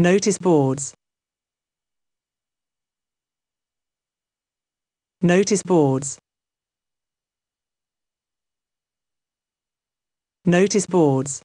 Notice boards. Notice boards. Notice boards.